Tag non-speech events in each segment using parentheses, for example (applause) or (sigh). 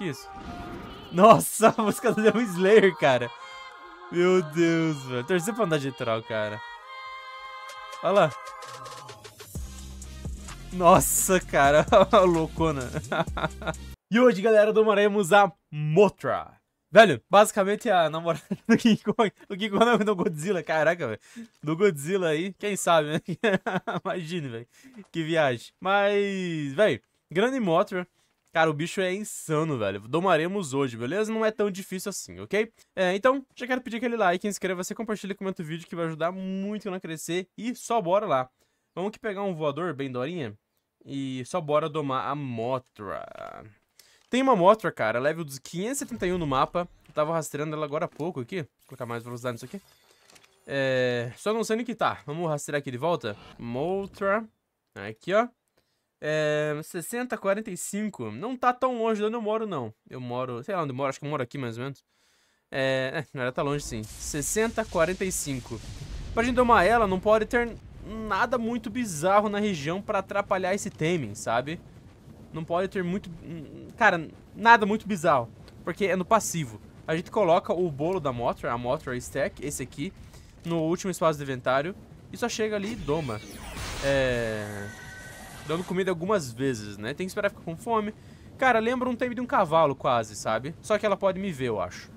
que isso? Nossa, (laughs) a música do Demon Slayer, cara. Meu Deus, velho. Torcer pra andar de troll, cara. Olha lá. Nossa, cara. (laughs) Loucona. (laughs) e hoje, galera, domaremos a Motra. Velho, basicamente a namorada do King Kong. O King Kong não, do Godzilla, caraca, velho. Do Godzilla aí, quem sabe, né? Imagine, velho. Que viagem. Mas, velho, grande Motra. Cara, o bicho é insano, velho. Domaremos hoje, beleza? Não é tão difícil assim, ok? É, então, já quero pedir aquele like, inscreva-se, compartilha, comenta o vídeo que vai ajudar muito a crescer. E só bora lá. Vamos que pegar um voador bem dorinha e só bora domar a Motra. Tem uma Motra, cara, level dos 571 no mapa. Eu tava rastreando ela agora há pouco aqui. Vou colocar mais velocidade nisso aqui. É... Só não sei nem que tá. Vamos rastrear aqui de volta. Motra. Aqui, ó. É, 60, 45. Não tá tão longe de onde eu moro, não. Eu moro, sei lá onde eu moro, acho que eu moro aqui mais ou menos. É, é não era tá longe sim. 60, 45. Pra gente domar ela, não pode ter nada muito bizarro na região pra atrapalhar esse teming, sabe? Não pode ter muito... Cara, nada muito bizarro. Porque é no passivo. A gente coloca o bolo da motor, a motor stack, esse aqui, no último espaço do inventário. E só chega ali e doma. É dando comida algumas vezes, né? Tem que esperar ficar com fome. Cara, lembra um time de um cavalo quase, sabe? Só que ela pode me ver, eu acho.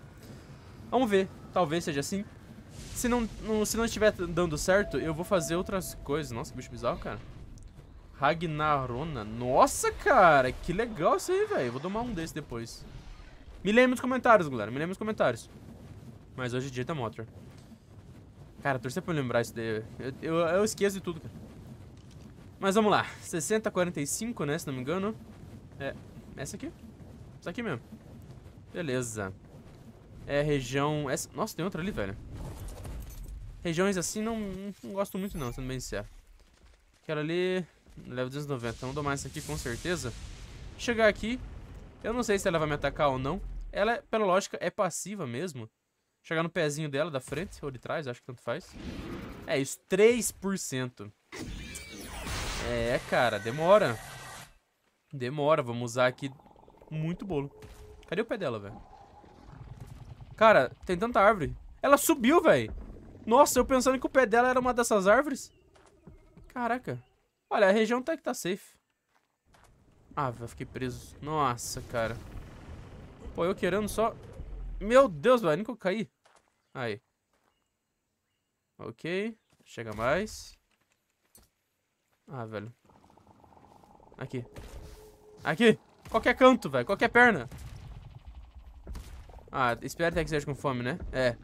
Vamos ver. Talvez seja assim. Se não, não, se não estiver dando certo, eu vou fazer outras coisas. Nossa, que bicho bizarro, cara. Ragnarona. Nossa, cara. Que legal isso aí, velho. Vou tomar um desse depois. Me lembre nos comentários, galera. Me lembre nos comentários. Mas hoje é dia da tá motor. Cara, torcer pra eu lembrar isso daí. Eu, eu, eu esqueço de tudo, cara. Mas vamos lá. 60 45 né? Se não me engano. É. Essa aqui? Essa aqui mesmo. Beleza. É região. Essa... Nossa, tem outra ali, velho. Regiões assim não, não gosto muito, não, sendo bem sincero. Quero ali. leva 290. Vamos domar essa aqui com certeza. Chegar aqui. Eu não sei se ela vai me atacar ou não. Ela, é, pela lógica, é passiva mesmo. Chegar no pezinho dela, da frente ou de trás, acho que tanto faz. É isso, 3%. É, cara, demora. Demora, vamos usar aqui muito bolo. Cadê o pé dela, velho? Cara, tem tanta árvore. Ela subiu, velho. Nossa, eu pensando que o pé dela era uma dessas árvores. Caraca. Olha, a região até tá, que tá safe. Ah, velho, fiquei preso. Nossa, cara. Pô, eu querendo só... Meu Deus, velho, nem que eu caí. Aí. Ok. Chega mais. Ah, velho. Aqui. Aqui! Qualquer canto, velho. Qualquer perna. Ah, espero até que seja com fome, né? É.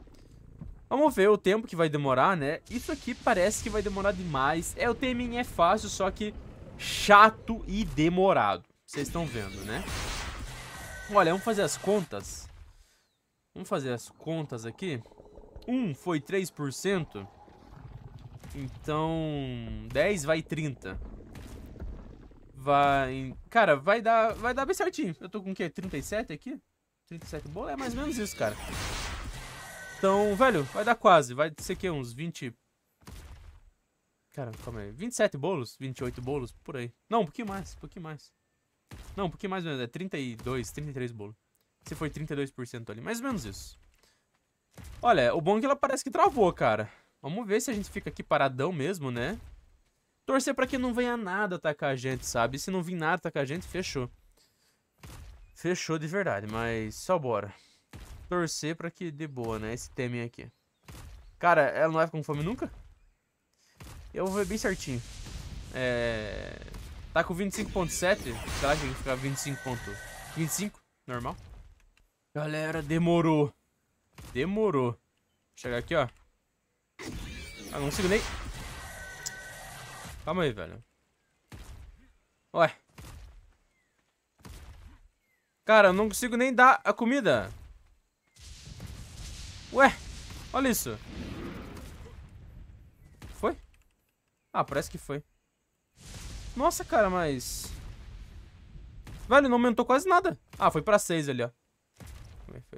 Vamos ver o tempo que vai demorar, né? Isso aqui parece que vai demorar demais. É, o timing é fácil, só que chato e demorado. Vocês estão vendo, né? Olha, vamos fazer as contas. Vamos fazer as contas aqui. 1 um foi 3%. Então, 10 vai 30. Vai... Cara, vai dar, vai dar bem certinho. Eu tô com o quê? 37 aqui? 37 bola? É mais ou menos isso, cara. Então, velho, vai dar quase. Vai ser o quê? uns 20... Cara, calma aí. 27 bolos? 28 bolos? Por aí. Não, um pouquinho mais. Um pouquinho mais. Não, um pouquinho mais ou menos. É 32, 33 bolos. Se foi 32% ali. Mais ou menos isso. Olha, o bom é que ela parece que travou, cara. Vamos ver se a gente fica aqui paradão mesmo, né? Torcer pra que não venha nada atacar a gente, sabe? se não vir nada atacar a gente, fechou. Fechou de verdade, mas só bora. Torcer pra que dê boa, né? Esse temem aqui. Cara, ela não vai com fome nunca? Eu vou ver bem certinho. É... Tá com 25.7. Será que a gente ficar 25.25? 25, normal. Galera, demorou. Demorou. Vou chegar aqui, ó. Ah, não consigo nem... Calma aí, velho. Ué. Cara, eu não consigo nem dar a comida. Ué, olha isso. Foi? Ah, parece que foi. Nossa, cara, mas... Velho, não aumentou quase nada. Ah, foi pra 6 ali, ó.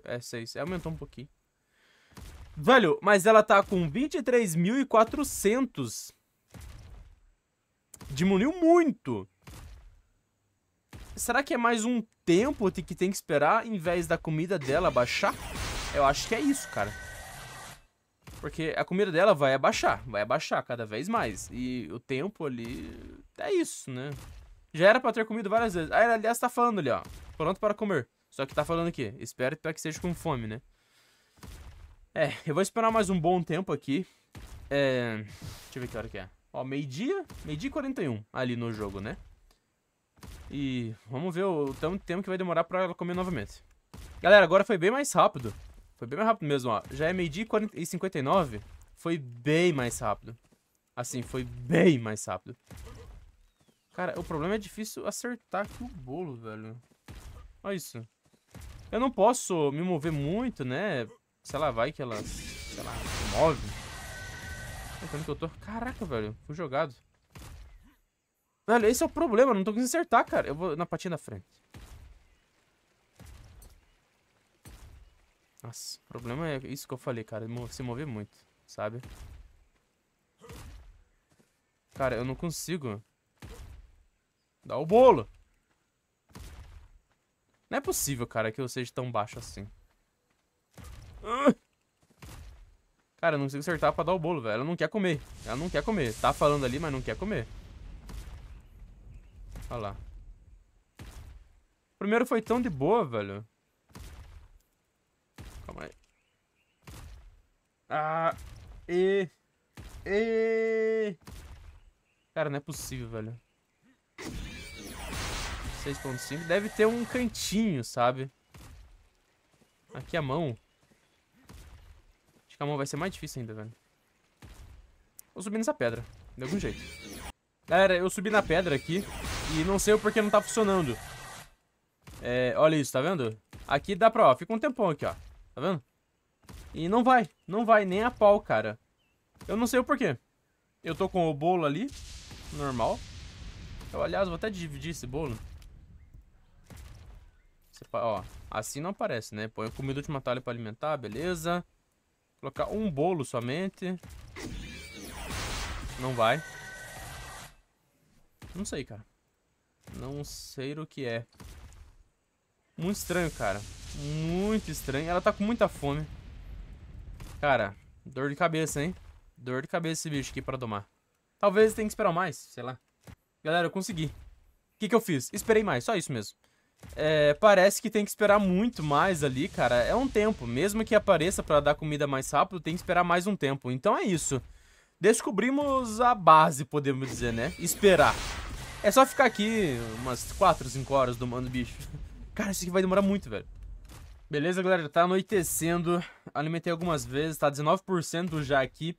É, 6. É, aumentou um pouquinho. Velho, mas ela tá com 23.400. Diminuiu muito. Será que é mais um tempo que tem que esperar em vez da comida dela baixar? Eu acho que é isso, cara. Porque a comida dela vai abaixar, vai abaixar cada vez mais. E o tempo ali é isso, né? Já era pra ter comido várias vezes. Ah, aliás, tá falando ali, ó. Pronto para comer. Só que tá falando aqui. Espero que seja com fome, né? É, eu vou esperar mais um bom tempo aqui. É... Deixa eu ver que hora que é. Ó, meio-dia, meio-dia e 41 ali no jogo, né? E vamos ver o tanto tempo que vai demorar pra ela comer novamente. Galera, agora foi bem mais rápido. Foi bem mais rápido mesmo, ó. Já é meio-dia e 59. Foi bem mais rápido. Assim, foi bem mais rápido. Cara, o problema é difícil acertar aqui o bolo, velho. Olha isso. Eu não posso me mover muito, né? Se ela vai que ela, se ela se move. Como que eu tô? Caraca, velho. Fui jogado. Velho, esse é o problema. Não tô conseguindo acertar, cara. Eu vou na patinha da frente. Nossa, o problema é isso que eu falei, cara. Se mover muito, sabe? Cara, eu não consigo. Dá o bolo. Não é possível, cara, que eu seja tão baixo assim. Cara, eu não consigo acertar pra dar o bolo, velho. Ela não quer comer. Ela não quer comer. Tá falando ali, mas não quer comer. Olha lá. O primeiro foi tão de boa, velho. Calma aí. Ah. E. E. Cara, não é possível, velho. 6.5. Deve ter um cantinho, sabe? Aqui a mão. Calma, vai ser mais difícil ainda, velho. Vou subir nessa pedra. De algum jeito. Galera, eu subi na pedra aqui. E não sei o porquê não tá funcionando. É, olha isso, tá vendo? Aqui dá pra, ó, fica um tempão aqui, ó. Tá vendo? E não vai. Não vai nem a pau, cara. Eu não sei o porquê. Eu tô com o bolo ali. Normal. Eu, aliás, vou até dividir esse bolo. Ó, assim não aparece, né? Põe comida de uma talha pra alimentar, beleza. Colocar um bolo somente. Não vai. Não sei, cara. Não sei o que é. Muito estranho, cara. Muito estranho. Ela tá com muita fome. Cara, dor de cabeça, hein? Dor de cabeça esse bicho aqui pra domar. Talvez tenha que esperar mais, sei lá. Galera, eu consegui. O que, que eu fiz? Esperei mais, só isso mesmo é, parece que tem que esperar muito mais ali, cara. É um tempo. Mesmo que apareça para dar comida mais rápido, tem que esperar mais um tempo. Então é isso. Descobrimos a base, podemos dizer, né? Esperar. É só ficar aqui umas 4, 5 horas domando bicho. (laughs) Cara, isso aqui vai demorar muito, velho. Beleza, galera? Tá anoitecendo. Alimentei algumas vezes. Tá 19% já aqui.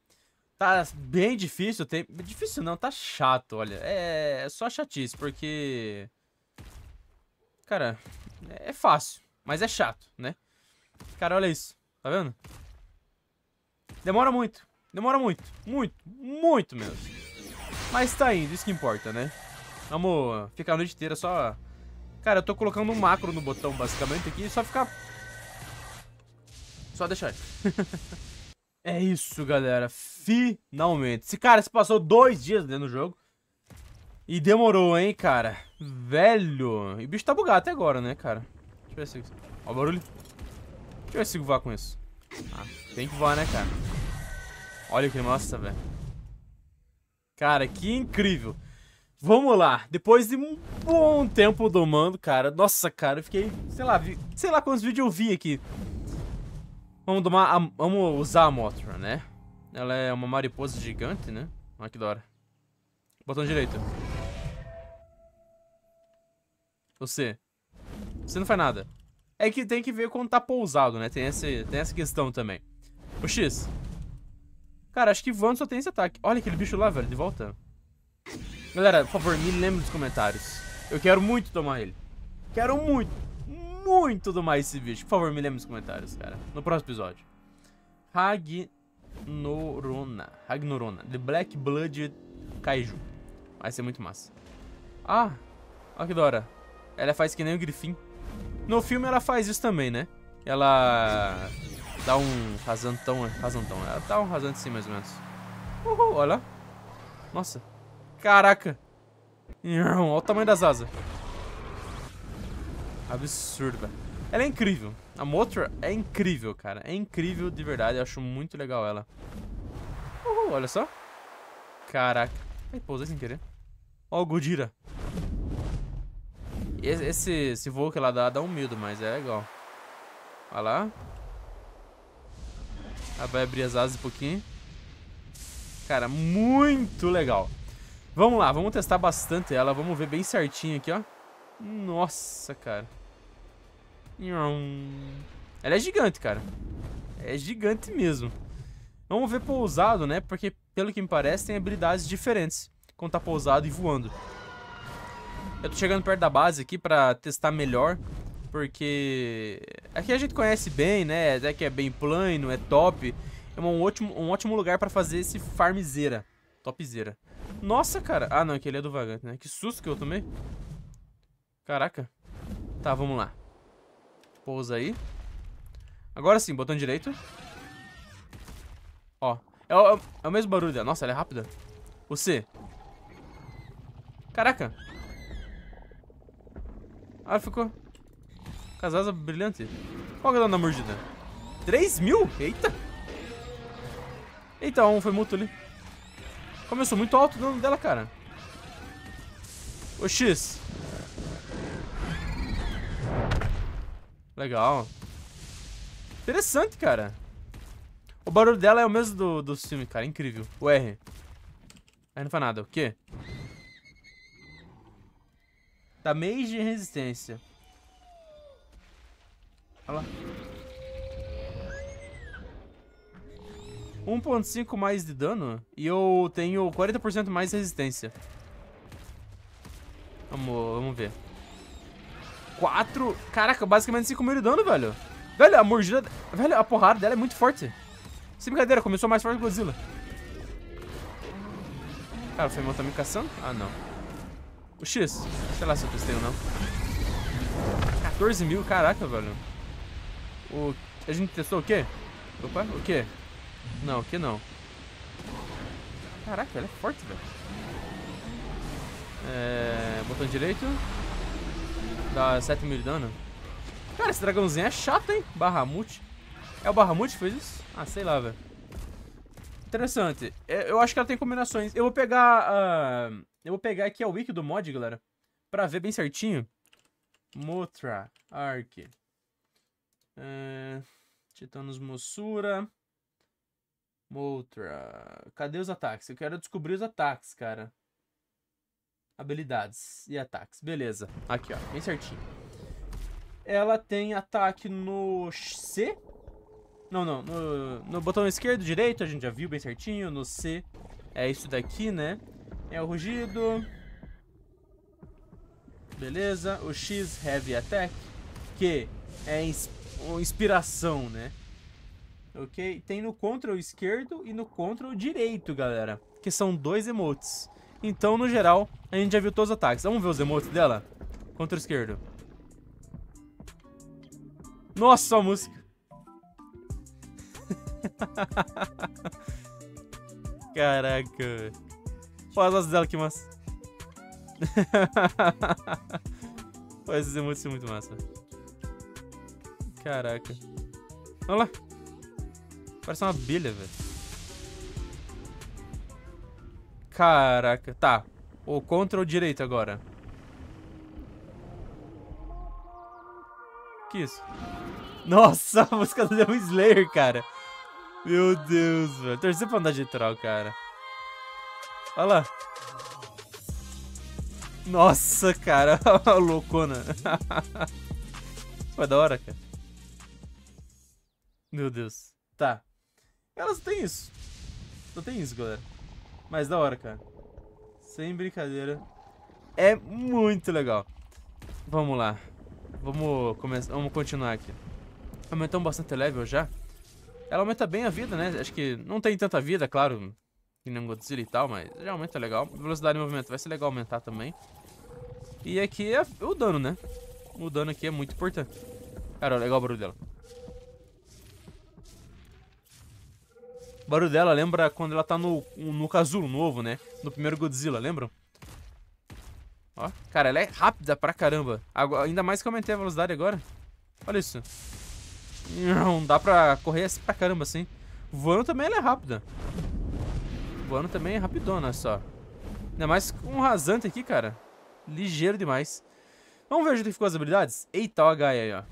Tá bem difícil. Tem... Difícil não, tá chato, olha. É, é só chatice, porque... Cara, é, é fácil, mas é chato, né? Cara, olha isso. Tá vendo? Demora muito. Demora muito. Muito. Muito mesmo. Mas tá indo, isso que importa, né? Vamos ficar a noite inteira só... Cara, eu tô colocando um macro no botão, basicamente, aqui. Só ficar... Só deixar. (laughs) é isso, galera. Finalmente. Esse cara se passou dois dias dentro do jogo. E demorou, hein, cara. Velho. E o bicho tá bugado até agora, né, cara? Deixa eu ver se... Ó o barulho. Deixa eu ver se eu voar com isso. Ah, tem que voar, né, cara? Olha que massa, velho. Cara, que incrível. Vamos lá. Depois de um bom tempo domando, cara. Nossa, cara, eu fiquei... Sei lá, vi, sei lá quantos vídeos eu vi aqui. Vamos domar... A, vamos usar a Mothra, né? Ela é uma mariposa gigante, né? Olha que da hora. Botão direito. Você. Você não faz nada. É que tem que ver quando tá pousado, né? Tem, esse, tem essa questão também. O X. Cara, acho que Vando só tem esse ataque. Olha aquele bicho lá, velho, de volta. Galera, por favor, me lembre dos comentários. Eu quero muito tomar ele. Quero muito, muito tomar esse bicho. Por favor, me lembre dos comentários, cara. No próximo episódio. Ragnorona. Ragnorona. The Black Blood Kaiju. Vai ser muito massa. Ah, olha que da hora. Ela faz que nem o Grifin. No filme ela faz isso também, né? Ela dá um rasantão, rasantão. Ela dá um rasante sim, mais ou menos. Uhul, olha lá. Nossa. Caraca. Olha o tamanho das asas. Absurdo, velho. Ela é incrível. A Motra é incrível, cara. É incrível de verdade. Eu acho muito legal ela. Uhul, olha só. Caraca. Ai, pousei sem querer. Ó o Godira. Esse, esse voo que ela dá, dá um medo, mas é legal. Olha lá. Ela vai abrir as asas um pouquinho. Cara, muito legal. Vamos lá, vamos testar bastante ela. Vamos ver bem certinho aqui, ó. Nossa, cara. Ela é gigante, cara. É gigante mesmo. Vamos ver pousado, né? Porque, pelo que me parece, tem habilidades diferentes quando tá pousado e voando. Eu tô chegando perto da base aqui pra testar melhor, porque aqui a gente conhece bem, né? Até que é bem plano, é top. É um ótimo, um ótimo lugar pra fazer esse farmzeira. Topzeira. Nossa, cara. Ah, não, aquele é do vagante, né? Que susto que eu tomei. Caraca. Tá, vamos lá. Pousa aí. Agora sim, botão direito. Ó. É, o, é o é mesmo barulho dela. Nossa, ela é rápida. Você? Caraca. Ah, ficou. Com as asas brilhantes. Qual que dá é na mordida? 3 mil? Eita! Eita, um foi muito ali. Começou muito alto o dano dela, cara. O X. Legal. Interessante, cara. O barulho dela é o mesmo do, do filme, cara. Incrível. O R. Aí não faz nada. O quê? Damage tá de resistência. Olha lá. 1.5 mais de dano e eu tenho 40% mais resistência. Vamos, vamos ver. 4... Caraca, basicamente 5 mil de dano, velho. Velho, a mordida... Velho, a porrada dela é muito forte. Sem brincadeira, começou mais forte que Godzilla. Cara, o Femão tá me caçando? Ah, não. O X, sei lá se eu testei ou não. 14 mil, caraca, velho. O... A gente testou o quê? Opa, o quê? Não, o que não. Caraca, ela é forte, velho. É... Botão direito. Dá 7 mil de dano. Cara, esse dragãozinho é chato, hein? Barramute. É o Barramute que fez isso? Ah, sei lá, velho. Interessante. É, eu acho que ela tem combinações. Eu vou pegar... Uh... Eu vou pegar aqui a wiki do mod, galera, pra ver bem certinho. Motra, Ark. É... Ah, Titanos Mossura. Motra. Cadê os ataques? Eu quero descobrir os ataques, cara. Habilidades e ataques. Beleza. Aqui, ó. Bem certinho. Ela tem ataque no C. Não, não. No, no botão esquerdo, direito, a gente já viu bem certinho. No C é isso daqui, né? É o rugido. Beleza. O X Heavy Attack. Que é ins inspiração, né? Ok? Tem no control esquerdo e no control direito, galera. Que são dois emotes. Então, no geral, a gente já viu todos os ataques. Vamos ver os emotes dela? o esquerdo. Nossa, a música. (laughs) Caraca as delas que massa. Vai (laughs) ser muito, muito massa. Caraca. Vamos lá. Parece uma abelha, velho. Caraca. Tá. O control direito agora. Que isso? Nossa, (laughs) a música do Demon Slayer, cara. Meu Deus, velho. Torcer pra andar de troll, cara. Olha lá. Nossa, cara. (laughs) Loucona. Foi da hora, cara. Meu Deus. Tá. Elas têm isso. Só tem isso, galera. Mas da hora, cara. Sem brincadeira. É muito legal. Vamos lá. Vamos começar. Vamos continuar aqui. Aumentamos bastante level já. Ela aumenta bem a vida, né? Acho que não tem tanta vida, claro que nem Godzilla e tal, mas realmente é legal. Velocidade de movimento vai ser legal aumentar também. E aqui é o dano, né? O dano aqui é muito importante. Cara, legal o barulho dela. O barulho dela lembra quando ela tá no, no casulo novo, né? No primeiro Godzilla, lembram? Ó, cara, ela é rápida pra caramba. Agora, ainda mais que eu aumentei a velocidade agora. Olha isso. Não dá pra correr assim pra caramba assim. Voando também ela é rápida voando também é olha só. Ainda mais com um rasante aqui, cara. Ligeiro demais. Vamos ver onde que ficou as habilidades? Eita, a gaia aí, ó.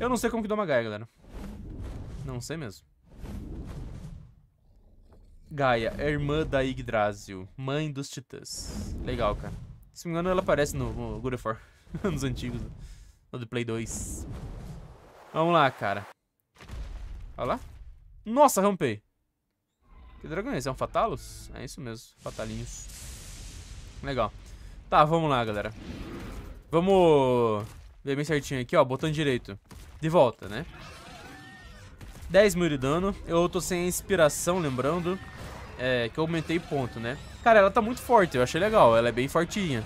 Eu não sei como que dá uma Gaia, galera. Não sei mesmo. Gaia, é irmã da Yggdrasil, mãe dos titãs. Legal, cara. Se não me engano, ela aparece no, no God of War, (laughs) nos antigos, no The Play 2. Vamos lá, cara. Olha lá. Nossa, rampei. Que dragão é esse? É um Fatalos? É isso mesmo, Fatalinhos. Legal. Tá, vamos lá, galera. Vamos ver bem certinho aqui, ó, botão direito. De volta, né? 10 mil de dano. Eu tô sem inspiração, lembrando. É, que eu aumentei ponto, né? Cara, ela tá muito forte, eu achei legal. Ela é bem fortinha.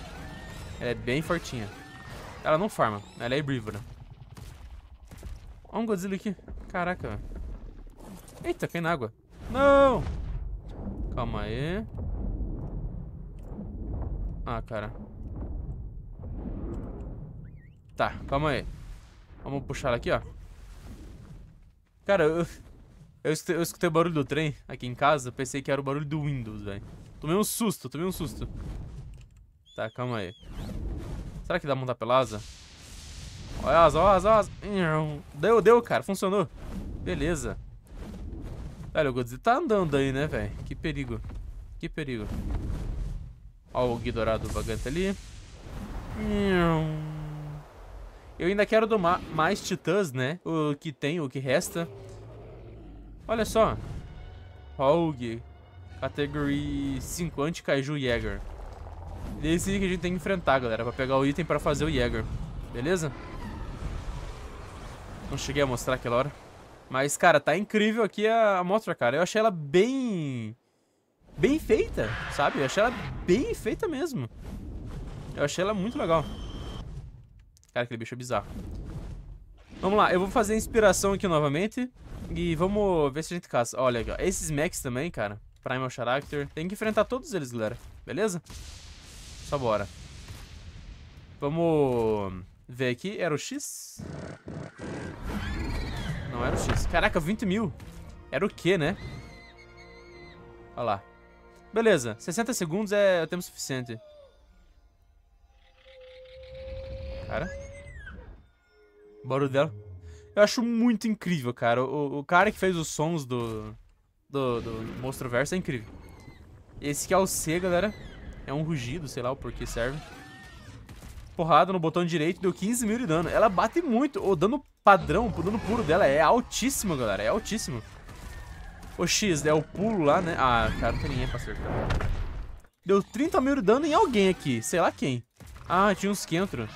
Ela é bem fortinha. Ela não farma, ela é herbívora. Olha um Godzilla aqui. Caraca, velho. Eita, cai na água. Não! Calma aí. Ah, cara. Tá, calma aí. Vamos puxar ela aqui, ó. Cara, eu, eu, escutei, eu escutei o barulho do trem aqui em casa. Pensei que era o barulho do Windows, velho. Tomei um susto, tomei um susto. Tá, calma aí. Será que dá montar pela asa? Olha as, olha as, olha Deu, deu, cara. Funcionou. Beleza. Velho, o Godzilla tá andando aí, né, velho? Que perigo. Que perigo. Ó o Gui Dourado vagante ali. Eu ainda quero domar mais titãs, né? O que tem, o que resta. Olha só. Hulk. Category 5, anti-kaiju Jäger. Esse que a gente tem que enfrentar, galera. Pra pegar o item pra fazer o Jäger. Beleza? Não cheguei a mostrar aquela hora. Mas, cara, tá incrível aqui a, a cara. Eu achei ela bem... Bem feita, sabe? Eu achei ela bem feita mesmo. Eu achei ela muito legal. Cara, aquele bicho é bizarro. Vamos lá, eu vou fazer a inspiração aqui novamente. E vamos ver se a gente caça. Olha aqui, ó. Esses mechs também, cara. Primal Character. Tem que enfrentar todos eles, galera. Beleza? Só bora. Vamos ver aqui. Era o X? Não era o X. Caraca, 20 mil. Era o quê, né? Olha lá. Beleza, 60 segundos é o tempo suficiente. Cara. barulho dela. Eu acho muito incrível, cara. O, o cara que fez os sons do, do, do Verso é incrível. Esse que é o C, galera. É um rugido, sei lá o porquê serve. Porrada no botão direito, deu 15 mil de dano. Ela bate muito. O dano padrão, o dano puro dela é altíssimo, galera. É altíssimo. O X é o pulo lá, né? Ah, cara, não tem ninguém pra acertar. Deu 30 mil de dano em alguém aqui. Sei lá quem. Ah, tinha uns quentro.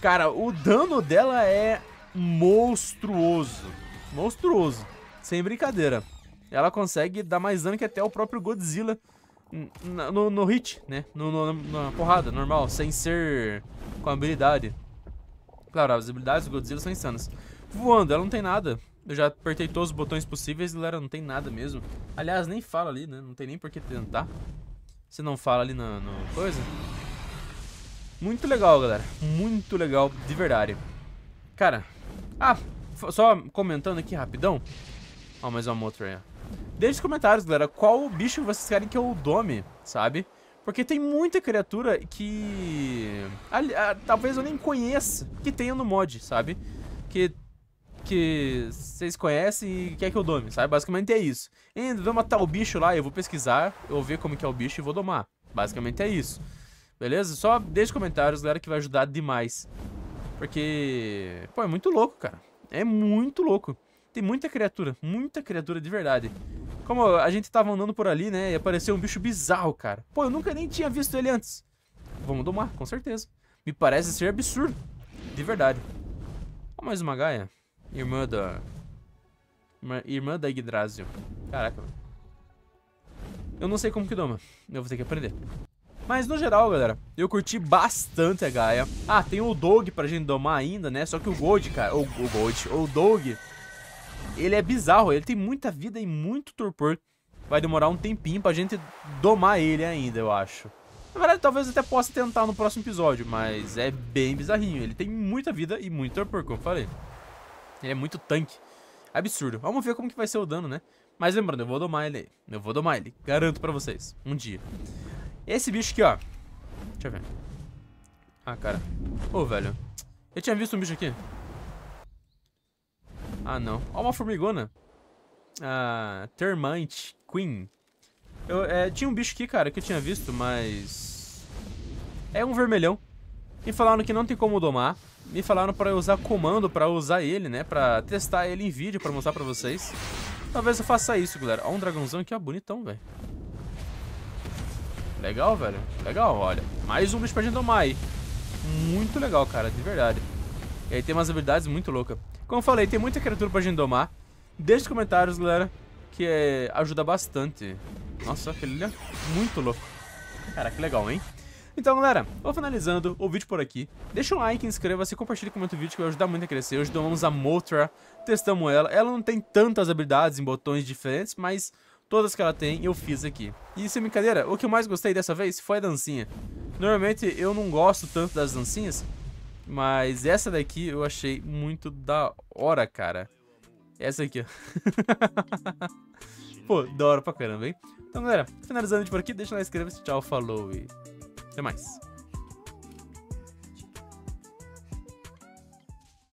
Cara, o dano dela é monstruoso. Monstruoso. Sem brincadeira. Ela consegue dar mais dano que até o próprio Godzilla no, no hit, né? No, no, na porrada, normal. Sem ser com habilidade. Claro, as habilidades do Godzilla são insanas. Voando, ela não tem nada. Eu já apertei todos os botões possíveis e ela não tem nada mesmo. Aliás, nem fala ali, né? Não tem nem por que tentar. Se não fala ali na, na coisa. Muito legal, galera. Muito legal, de verdade. Cara, ah, só comentando aqui rapidão. Ó, mais uma moto aí, ó. Deixe nos comentários, galera, qual bicho vocês querem que eu dome, sabe? Porque tem muita criatura que... A, a, ah, talvez eu nem conheça que tenha no mod, sabe? Que... Que vocês conhecem e quer que eu dome, sabe? Basicamente é isso. Ainda vou matar o bicho lá, eu vou pesquisar, eu vou ver como que é o bicho e vou domar. Basicamente é isso. Beleza? Só deixe comentários, galera, que vai ajudar demais. Porque... Pô, é muito louco, cara. É muito louco. Tem muita criatura, muita criatura de verdade. Como a gente tava andando por ali, né? E apareceu um bicho bizarro, cara. Pô, eu nunca nem tinha visto ele antes. Vamos domar, com certeza. Me parece ser absurdo. De verdade. Ó, mais uma Gaia. Irmã da... Irmã, da Yggdrasil. Caraca, velho. Eu não sei como que doma. Eu vou ter que aprender. Mas no geral, galera, eu curti bastante a Gaia. Ah, tem o Dog pra gente domar ainda, né? Só que o Gold, cara... O, o Gold... O Dog ele é bizarro, ele tem muita vida e muito torpor. Vai demorar um tempinho pra gente domar ele ainda, eu acho. Na verdade, talvez até possa tentar no próximo episódio, mas é bem bizarrinho. Ele tem muita vida e muito torpor, como eu falei. Ele é muito tanque. Absurdo. Vamos ver como que vai ser o dano, né? Mas lembrando, eu vou domar ele aí. Eu vou domar ele. Garanto pra vocês. Um dia. Esse bicho aqui, ó. Deixa eu ver. Ah, cara. Ô, oh, velho. Eu tinha visto um bicho aqui. Ah, não. Ó, uma formigona. Ah, Termite Queen. Eu, é, tinha um bicho aqui, cara, que eu tinha visto, mas... É um vermelhão. Me falaram que não tem como domar. Me falaram para usar comando, para usar ele, né? Pra testar ele em vídeo, pra mostrar pra vocês. Talvez eu faça isso, galera. Ó, um dragãozão aqui, ó, bonitão, velho. Legal, velho. Legal, olha. Mais um bicho pra gente domar aí. Muito legal, cara, de verdade. E aí tem umas habilidades muito loucas. Como eu falei, tem muita criatura pra gente domar. Deixe os comentários, galera, que é, ajuda bastante. Nossa, aquele é muito louco. Cara, que legal, hein? Então, galera, vou finalizando o vídeo por aqui. Deixa um like, inscreva-se, compartilhe, comenta o vídeo que vai ajudar muito a crescer. Hoje domamos a Mothra, testamos ela. Ela não tem tantas habilidades em botões diferentes, mas todas que ela tem eu fiz aqui. E sem brincadeira, o que eu mais gostei dessa vez foi a dancinha. Normalmente eu não gosto tanto das dancinhas, mas essa daqui eu achei muito da hora, cara. Essa aqui, ó. (laughs) Pô, da hora pra caramba, hein? Então, galera, finalizando por aqui, deixa lá, inscreva-se, tchau, falou e até mais.